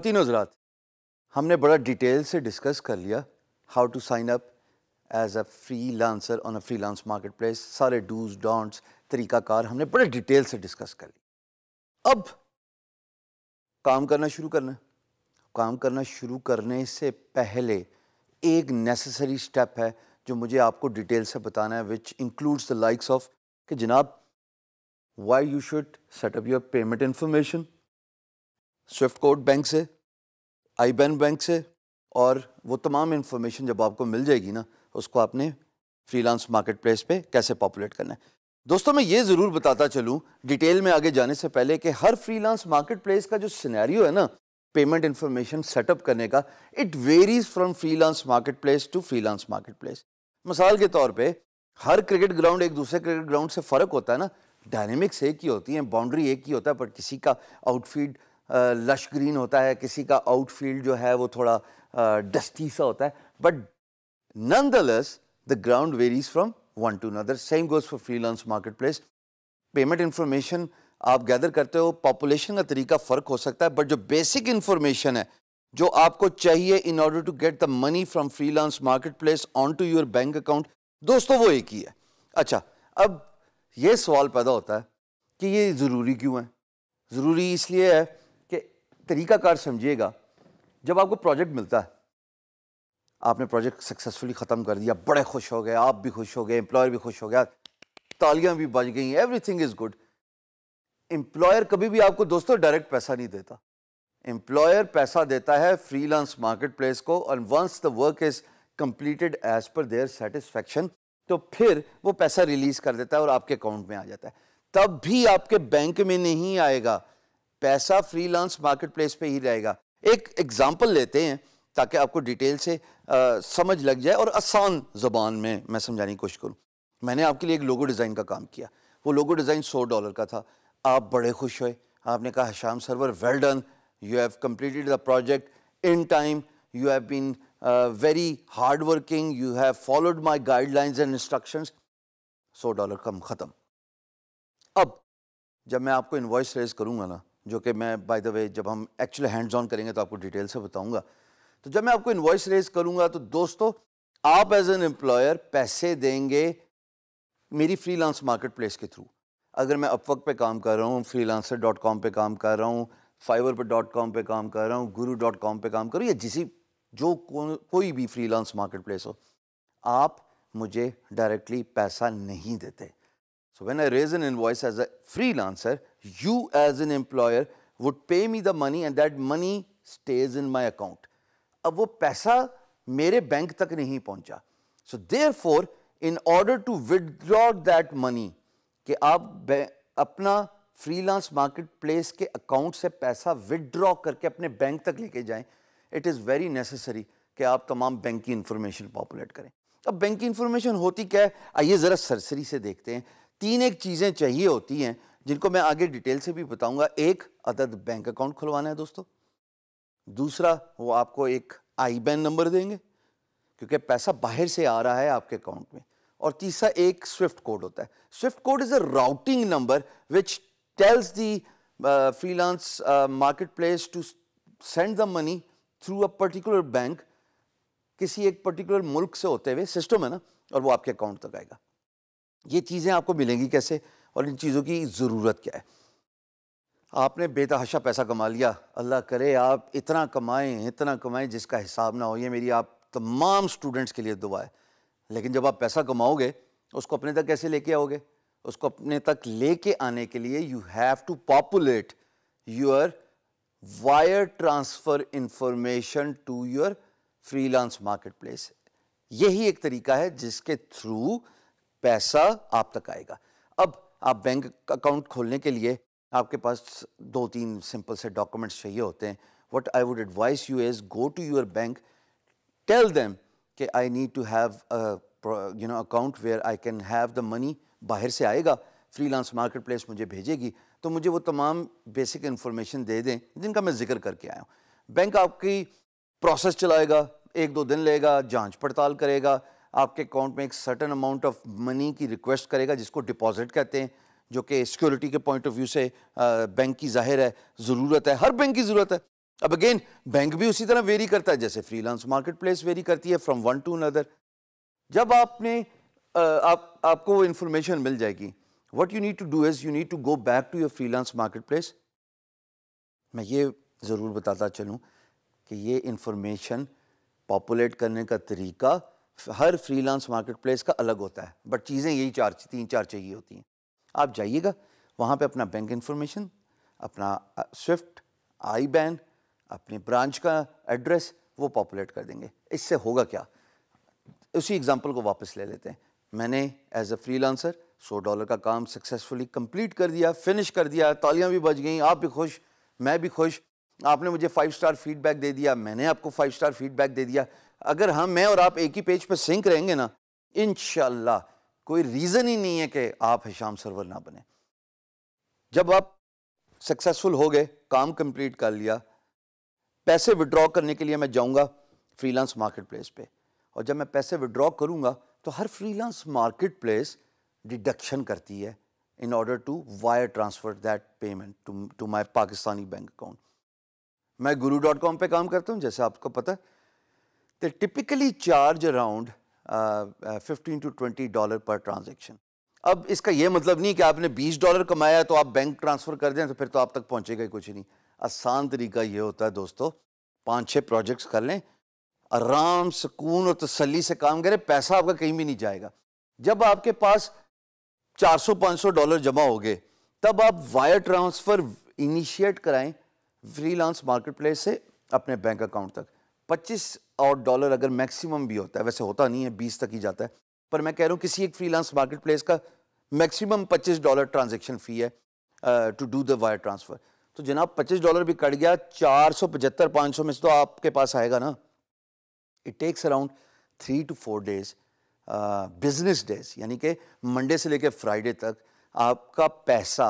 ख़वान हजरात हमने बड़ा डिटेल से डिस्कस कर लिया how to sign up as a freelancer on a freelance marketplace सारे डूज डॉन्ट्स तरीकाकार हमने बड़े डिटेल से डिस्कस कर लिया अब काम करना शुरू करना काम करना शुरू करने से पहले एक नेसेसरी स्टेप है जो मुझे आपको डिटेल से बताना है which includes the likes of कि जनाब why you should set up your payment information swift code bank से आई बैन बैंक से और वो तमाम इन्फॉर्मेशन जब आपको मिल जाएगी ना उसको आपने फ्रीलांस मार्केट प्लेस पर कैसे पॉपुलेट करना है दोस्तों मैं ये ज़रूर बताता चलूँ डिटेल में आगे जाने से पहले कि हर फ्रीलांस मार्केट प्लेस का जो सिनेरियो है ना पेमेंट इन्फॉर्मेशन सेटअप करने का it varies from freelance marketplace to freelance marketplace मिसाल के तौर पे हर क्रिकेट ग्राउंड एक दूसरे क्रिकेट ग्राउंड से फ़र्क होता है ना डायनेमिक्स एक ही होती हैं बाउंड्री एक ही होता है पर किसी का आउटफीड लश ग्रीन होता है किसी का आउटफील्ड जो है वो थोड़ा डस्टी सा होता है but nonetheless the ground varies from one to another same goes for freelance marketplace payment information आप गैदर करते हो पॉपुलेशन का तरीका फ़र्क हो सकता है बट जो बेसिक इन्फॉर्मेशन है जो आपको चाहिए in order to get the money from freelance marketplace on to your bank account दोस्तों वो एक ही है अच्छा अब ये सवाल पैदा होता है कि ये ज़रूरी क्यों है ज़रूरी इसलिए है तरीकाकार समझिएगा जब आपको प्रोजेक्ट मिलता है आपने प्रोजेक्ट सक्सेसफुली ख़त्म कर दिया बड़े खुश हो गए आप भी खुश हो गए एम्प्लॉयर भी खुश हो गया तालियां भी बज गई एवरीथिंग इज़ गुड एम्प्लॉयर कभी भी आपको दोस्तों डायरेक्ट पैसा नहीं देता एम्प्लॉयर पैसा देता है फ्रीलांस मार्केट प्लेस को और once the work is completed as per their satisfaction तो फिर वो पैसा रिलीज कर देता है और आपके अकाउंट में आ जाता है तब भी आपके बैंक में नहीं आएगा पैसा फ्रीलांस मार्केटप्लेस पे ही रहेगा एक एग्जांपल लेते हैं ताकि आपको डिटेल से आ, समझ लग जाए और आसान ज़बान में मैं समझाने की कोशिश करूँ मैंने आपके लिए एक लोगो डिज़ाइन का काम किया वो लोगो डिज़ाइन सौ डॉलर का था आप बड़े खुश हुए आपने कहा Hasham Sarwar well done you have completed the project in time you have been very hard working you have followed my guidelines and instructions सौ डॉलर कम ख़त्म अब जब मैं आपको इन्वॉइस रेज करूँगा ना जो कि मैं बाय द वे जब हम एक्चुअली हैंड्स ऑन करेंगे तो आपको डिटेल से बताऊंगा तो जब मैं आपको इन्वॉइस रेज करूंगा तो दोस्तों आप एज एन एम्प्लॉयर पैसे देंगे मेरी फ्रीलांस मार्केट प्लेस के थ्रू अगर मैं अपवक पे काम कर रहा हूँ फ्रीलांसर डॉट कॉम पर काम कर रहा हूँ फाइवर पर डॉट कॉम पर काम कर रहा हूँ गुरु डॉट कॉम पर काम करूँ या जिसी जो को, कोई भी फ्रीलांस मार्केट प्लेस हो आप मुझे डायरेक्टली पैसा नहीं देते So when I raise an invoice as a freelancer, you as an employer would pay me the money and that money stays in my account. अब वो पैसा मेरे बैंक तक नहीं पहुंचा so therefore in order to withdraw that money कि आप अपना फ्रीलांस मार्केट प्लेस के अकाउंट से पैसा विदड्रॉ करके अपने बैंक तक लेके जाएं इट इज़ वेरी नेसेसरी कि आप तमाम बैंक की इन्फॉर्मेशन पॉपुलेट करें अब बैंक की इन्फॉर्मेशन होती क्या है आइए ज़रा सरसरी से देखते हैं तीन एक चीज़ें चाहिए होती हैं जिनको मैं आगे डिटेल से भी बताऊंगा एक अदद बैंक अकाउंट खुलवाना है दोस्तों दूसरा वो आपको एक आई बैन नंबर देंगे क्योंकि पैसा बाहर से आ रहा है आपके अकाउंट में और तीसरा एक स्विफ्ट कोड होता है swift code is a routing number which tells the freelance marketplace to send the money through a particular bank किसी एक पर्टिकुलर मुल्क से होते हुए सिस्टम है ना और वो आपके अकाउंट तक आएगा ये चीज़ें आपको मिलेंगी कैसे और इन चीज़ों की ज़रूरत क्या है आपने बेतहाशा पैसा कमा लिया अल्लाह करे आप इतना कमाएं इतना कमाएं जिसका हिसाब ना हो ये मेरी आप तमाम स्टूडेंट्स के लिए दुआ है लेकिन जब आप पैसा कमाओगे उसको अपने तक कैसे लेके आओगे उसको अपने तक लेके आने के लिए you have to populate your wire transfer information to your freelance marketplace यही एक तरीका है जिसके थ्रू पैसा आप तक आएगा अब आप बैंक अकाउंट खोलने के लिए आपके पास दो तीन सिंपल से डॉक्यूमेंट्स चाहिए होते हैं what I would advice you as go to your bank tell them कि I need to have you know account where I can have the money बाहर से आएगा फ्रीलांस मार्केट प्लेस मुझे भेजेगी तो मुझे वो तमाम बेसिक इन्फॉर्मेशन दे दें जिनका मैं जिक्र करके आया हूँ बैंक आपकी प्रोसेस चलाएगा एक दो दिन लेगा जांच पड़ताल करेगा आपके अकाउंट में एक सर्टन अमाउंट ऑफ मनी की रिक्वेस्ट करेगा जिसको डिपॉजिट कहते हैं जो कि सिक्योरिटी के पॉइंट ऑफ व्यू से बैंक की जाहिर है ज़रूरत है हर बैंक की ज़रूरत है अब अगेन बैंक भी उसी तरह वेरी करता है जैसे फ्रीलांस मार्केट प्लेस वेरी करती है फ्रॉम वन टू अनदर जब आपने आप आपको वो इन्फॉर्मेशन मिल जाएगी what you need to do is you need to go back to your freelance marketplace मैं ये ज़रूर बताता चलूँ कि ये इन्फॉर्मेशन पॉपुलेट करने का तरीका हर फ्रीलांस मार्केटप्लेस का अलग होता है बट चीज़ें यही चार तीन चार चाहिए होती हैं आप जाइएगा वहाँ पे अपना बैंक इन्फॉर्मेशन अपना स्विफ्ट आई बैन अपने ब्रांच का एड्रेस वो पॉपुलेट कर देंगे इससे होगा क्या उसी एग्जांपल को वापस ले लेते हैं मैंने एज अ फ्रीलांसर सौ डॉलर का काम सक्सेसफुली कंप्लीट कर दिया फिनिश कर दिया तालियां भी बज गई आप भी खुश मैं भी खुश आपने मुझे फाइव स्टार फीडबैक दे दिया मैंने आपको फाइव स्टार फीडबैक दे दिया अगर हम मैं और आप एक ही पेज पर सिंक रहेंगे ना इन कोई रीज़न ही नहीं है कि आप हिशाम सरवर ना बने जब आप सक्सेसफुल हो गए काम कंप्लीट कर लिया पैसे विड्रॉ करने के लिए मैं जाऊंगा फ्रीलांस मार्केट प्लेस पे और जब मैं पैसे विड्रॉ करूंगा तो हर फ्रीलांस मार्केट प्लेस डिडक्शन करती है in order to wire transfer that payment to my Pakistani bank account मैं गुरु डॉट कॉम पर काम करता हूँ जैसे आपको पता है They typically charge around uh, uh, 15 to 20 dollar अब इसका यह मतलब नहीं कि आपने बीस डॉलर कमाया तो आप बैंक ट्रांसफ़र कर दें तो फिर तो आप तक पहुंचेगा ही कुछ नहीं आसान तरीका यह होता है दोस्तों पांच छह प्रोजेक्ट्स कर लें आराम सुकून और तसली से काम करें पैसा आपका कहीं भी नहीं जाएगा जब आपके पास चार सौ 400 सौ डॉलर जमा हो गए तब आप वायर ट्रांसफ़र इनिशिएट कराएं फ्रीलांस प्लेस से अपने बैंक अकाउंट तक पच्चीस और डॉलर अगर मैक्सिमम भी होता है वैसे होता नहीं है बीस तक ही जाता है पर मैं कह रहा हूँ किसी एक फ्रीलांस मार्केट प्लेस का मैक्सिमम पच्चीस डॉलर ट्रांजेक्शन फ़ी है to do the wire transfer तो जनाब पच्चीस डॉलर भी कट गया चार सौ पचहत्तर पाँच सौ में से तो आपके पास आएगा ना it takes around three to four days business days यानी कि मंडे से लेकर फ्राइडे तक आपका पैसा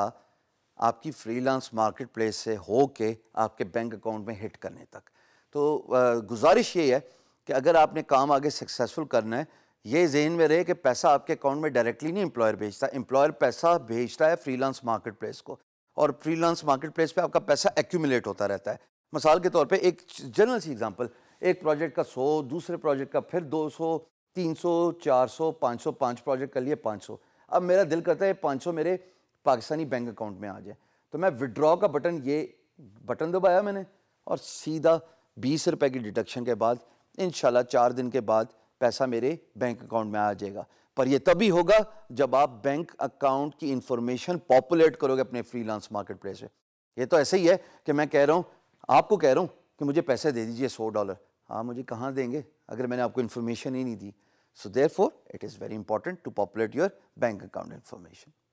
आपकी फ्रीलांस मार्केट प्लेस से हो के आपके बैंक अकाउंट में हिट करने तक तो गुजारिश ये है कि अगर आपने काम आगे सक्सेसफुल करना है ये जहन में रहे कि पैसा आपके अकाउंट में डायरेक्टली नहीं एम्प्लॉयर भेजता एम्प्लॉयर पैसा भेजता है फ्रीलांस मार्केट प्लेस को और फ्रीलांस मार्केट प्लेस पर आपका पैसा एक्यूमुलेट होता रहता है मिसाल के तौर पर एक जनरल सी एग्जाम्पल एक प्रोजेक्ट का सौ दूसरे प्रोजेक्ट का फिर दो सौ तीन सौ चार सौ पाँच सौ पाँच प्रोजेक्ट कर लिए पाँच सौ अब मेरा दिल करता है पाँच सौ मेरे पाकिस्तानी बैंक अकाउंट में आ जाए तो मैं विड्रॉ का बटन ये बटन दबाया मैंने और सीधा बीस रुपए की डिडक्शन के बाद इन चार दिन के बाद पैसा मेरे बैंक अकाउंट में आ जाएगा पर यह तभी होगा जब आप बैंक अकाउंट की इंफॉर्मेशन पॉपुलेट करोगे अपने फ्रीलांस मार्केट प्लेस में ये तो ऐसे ही है कि मैं कह रहा हूँ आपको कह रहा हूँ कि मुझे पैसे दे दीजिए सौ डॉलर हाँ मुझे कहाँ देंगे अगर मैंने आपको इन्फॉर्मेशन ही नहीं दी so therefore it is very important to populate your bank account information